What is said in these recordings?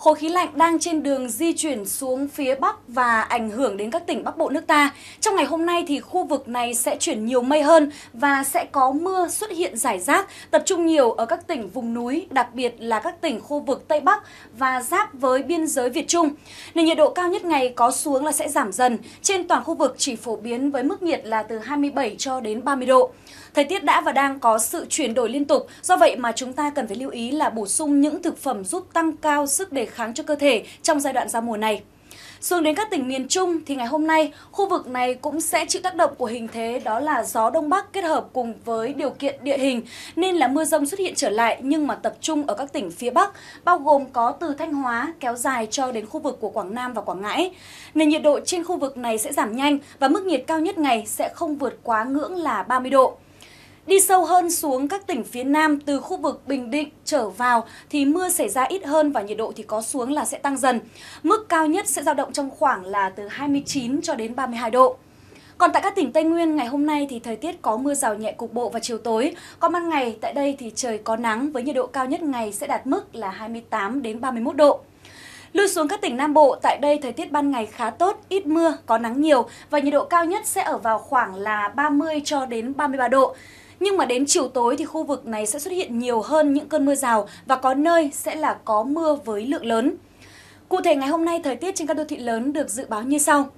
Khối khí lạnh đang trên đường di chuyển xuống phía Bắc và ảnh hưởng đến các tỉnh Bắc Bộ nước ta. Trong ngày hôm nay thì khu vực này sẽ chuyển nhiều mây hơn và sẽ có mưa xuất hiện rải rác, tập trung nhiều ở các tỉnh vùng núi, đặc biệt là các tỉnh khu vực Tây Bắc và giáp với biên giới Việt Trung. Nền nhiệt độ cao nhất ngày có xuống là sẽ giảm dần, trên toàn khu vực chỉ phổ biến với mức nhiệt là từ 27 cho đến 30 độ. Thời tiết đã và đang có sự chuyển đổi liên tục, do vậy mà chúng ta cần phải lưu ý là bổ sung những thực phẩm giúp tăng cao sức đề kháng cho cơ thể trong giai đoạn giao mùa này. Xuống đến các tỉnh miền Trung thì ngày hôm nay, khu vực này cũng sẽ chịu tác động của hình thế đó là gió Đông Bắc kết hợp cùng với điều kiện địa hình nên là mưa rông xuất hiện trở lại nhưng mà tập trung ở các tỉnh phía Bắc, bao gồm có từ Thanh Hóa kéo dài cho đến khu vực của Quảng Nam và Quảng Ngãi. Nền nhiệt độ trên khu vực này sẽ giảm nhanh và mức nhiệt cao nhất ngày sẽ không vượt quá ngưỡng là 30 độ. Đi sâu hơn xuống các tỉnh phía Nam từ khu vực Bình Định trở vào thì mưa xảy ra ít hơn và nhiệt độ thì có xuống là sẽ tăng dần. Mức cao nhất sẽ dao động trong khoảng là từ 29 cho đến 32 độ. Còn tại các tỉnh Tây Nguyên ngày hôm nay thì thời tiết có mưa rào nhẹ cục bộ vào chiều tối. Còn ban ngày tại đây thì trời có nắng với nhiệt độ cao nhất ngày sẽ đạt mức là 28 đến 31 độ. Lưu xuống các tỉnh Nam Bộ, tại đây thời tiết ban ngày khá tốt, ít mưa, có nắng nhiều và nhiệt độ cao nhất sẽ ở vào khoảng là 30 cho đến 33 độ. Nhưng mà đến chiều tối thì khu vực này sẽ xuất hiện nhiều hơn những cơn mưa rào và có nơi sẽ là có mưa với lượng lớn. Cụ thể ngày hôm nay thời tiết trên các đô thị lớn được dự báo như sau.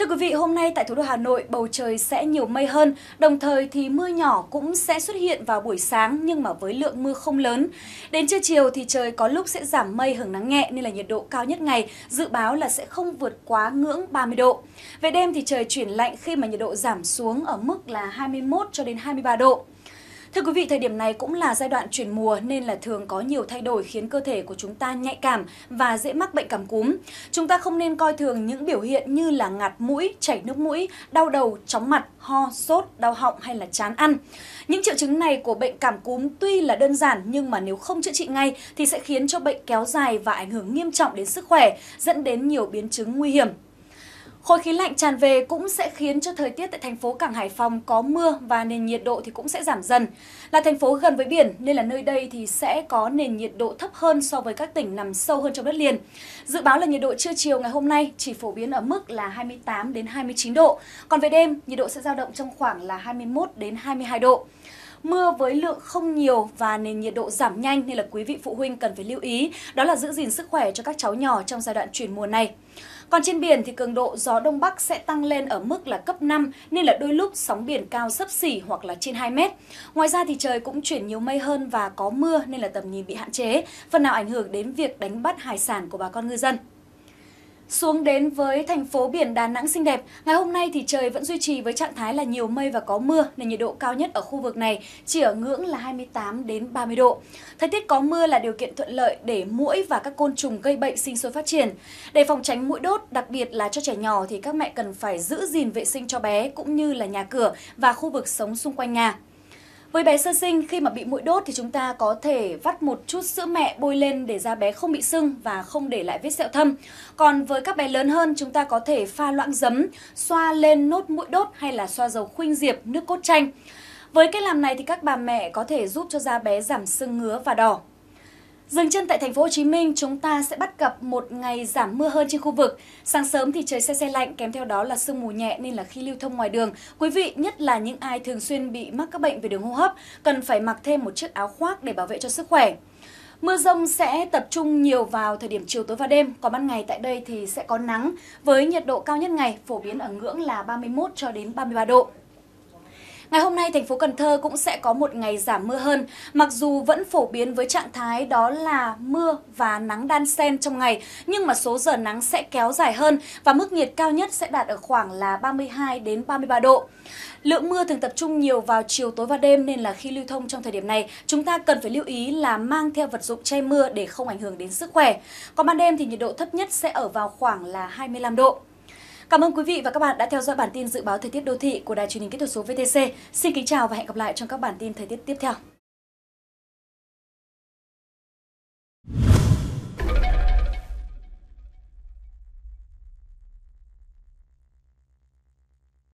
Thưa quý vị, hôm nay tại thủ đô Hà Nội bầu trời sẽ nhiều mây hơn, đồng thời thì mưa nhỏ cũng sẽ xuất hiện vào buổi sáng nhưng mà với lượng mưa không lớn. Đến trưa chiều thì trời có lúc sẽ giảm mây hưởng nắng nhẹ nên là nhiệt độ cao nhất ngày dự báo là sẽ không vượt quá ngưỡng 30 độ. Về đêm thì trời chuyển lạnh khi mà nhiệt độ giảm xuống ở mức là 21 cho đến 23 độ. Thưa quý vị, thời điểm này cũng là giai đoạn chuyển mùa nên là thường có nhiều thay đổi khiến cơ thể của chúng ta nhạy cảm và dễ mắc bệnh cảm cúm. Chúng ta không nên coi thường những biểu hiện như là ngạt mũi, chảy nước mũi, đau đầu, chóng mặt, ho, sốt, đau họng hay là chán ăn. Những triệu chứng này của bệnh cảm cúm tuy là đơn giản nhưng mà nếu không chữa trị ngay thì sẽ khiến cho bệnh kéo dài và ảnh hưởng nghiêm trọng đến sức khỏe, dẫn đến nhiều biến chứng nguy hiểm. Khối khí lạnh tràn về cũng sẽ khiến cho thời tiết tại thành phố Cảng Hải Phòng có mưa và nền nhiệt độ thì cũng sẽ giảm dần. Là thành phố gần với biển nên là nơi đây thì sẽ có nền nhiệt độ thấp hơn so với các tỉnh nằm sâu hơn trong đất liền. Dự báo là nhiệt độ trưa chiều ngày hôm nay chỉ phổ biến ở mức là 28 đến 29 độ, còn về đêm nhiệt độ sẽ dao động trong khoảng là 21 đến 22 độ mưa với lượng không nhiều và nền nhiệt độ giảm nhanh nên là quý vị phụ huynh cần phải lưu ý, đó là giữ gìn sức khỏe cho các cháu nhỏ trong giai đoạn chuyển mùa này. Còn trên biển thì cường độ gió đông bắc sẽ tăng lên ở mức là cấp 5 nên là đôi lúc sóng biển cao sấp xỉ hoặc là trên 2 mét. Ngoài ra thì trời cũng chuyển nhiều mây hơn và có mưa nên là tầm nhìn bị hạn chế, phần nào ảnh hưởng đến việc đánh bắt hải sản của bà con ngư dân. Xuống đến với thành phố biển Đà Nẵng xinh đẹp, ngày hôm nay thì trời vẫn duy trì với trạng thái là nhiều mây và có mưa nên nhiệt độ cao nhất ở khu vực này chỉ ở ngưỡng là 28 đến 30 độ. Thời tiết có mưa là điều kiện thuận lợi để muỗi và các côn trùng gây bệnh sinh sôi phát triển. Để phòng tránh mũi đốt, đặc biệt là cho trẻ nhỏ thì các mẹ cần phải giữ gìn vệ sinh cho bé cũng như là nhà cửa và khu vực sống xung quanh nhà. Với bé sơ sinh, khi mà bị mũi đốt thì chúng ta có thể vắt một chút sữa mẹ bôi lên để da bé không bị sưng và không để lại vết sẹo thâm. Còn với các bé lớn hơn, chúng ta có thể pha loãng giấm, xoa lên nốt mũi đốt hay là xoa dầu khuynh diệp, nước cốt chanh. Với cách làm này thì các bà mẹ có thể giúp cho da bé giảm sưng ngứa và đỏ Dừng chân tại thành phố Hồ Chí Minh, chúng ta sẽ bắt gặp một ngày giảm mưa hơn trên khu vực. Sáng sớm thì trời xe xe lạnh, kèm theo đó là sương mù nhẹ nên là khi lưu thông ngoài đường, quý vị nhất là những ai thường xuyên bị mắc các bệnh về đường hô hấp cần phải mặc thêm một chiếc áo khoác để bảo vệ cho sức khỏe. Mưa rông sẽ tập trung nhiều vào thời điểm chiều tối và đêm, còn ban ngày tại đây thì sẽ có nắng với nhiệt độ cao nhất ngày phổ biến ở ngưỡng là 31 cho đến 33 độ. Ngày hôm nay, thành phố Cần Thơ cũng sẽ có một ngày giảm mưa hơn, mặc dù vẫn phổ biến với trạng thái đó là mưa và nắng đan xen trong ngày, nhưng mà số giờ nắng sẽ kéo dài hơn và mức nhiệt cao nhất sẽ đạt ở khoảng là 32 đến 33 độ. Lượng mưa thường tập trung nhiều vào chiều tối và đêm nên là khi lưu thông trong thời điểm này, chúng ta cần phải lưu ý là mang theo vật dụng che mưa để không ảnh hưởng đến sức khỏe. Còn ban đêm thì nhiệt độ thấp nhất sẽ ở vào khoảng là 25 độ. Cảm ơn quý vị và các bạn đã theo dõi bản tin dự báo thời tiết đô thị của Đài truyền hình kỹ thuật số VTC. Xin kính chào và hẹn gặp lại trong các bản tin thời tiết tiếp theo.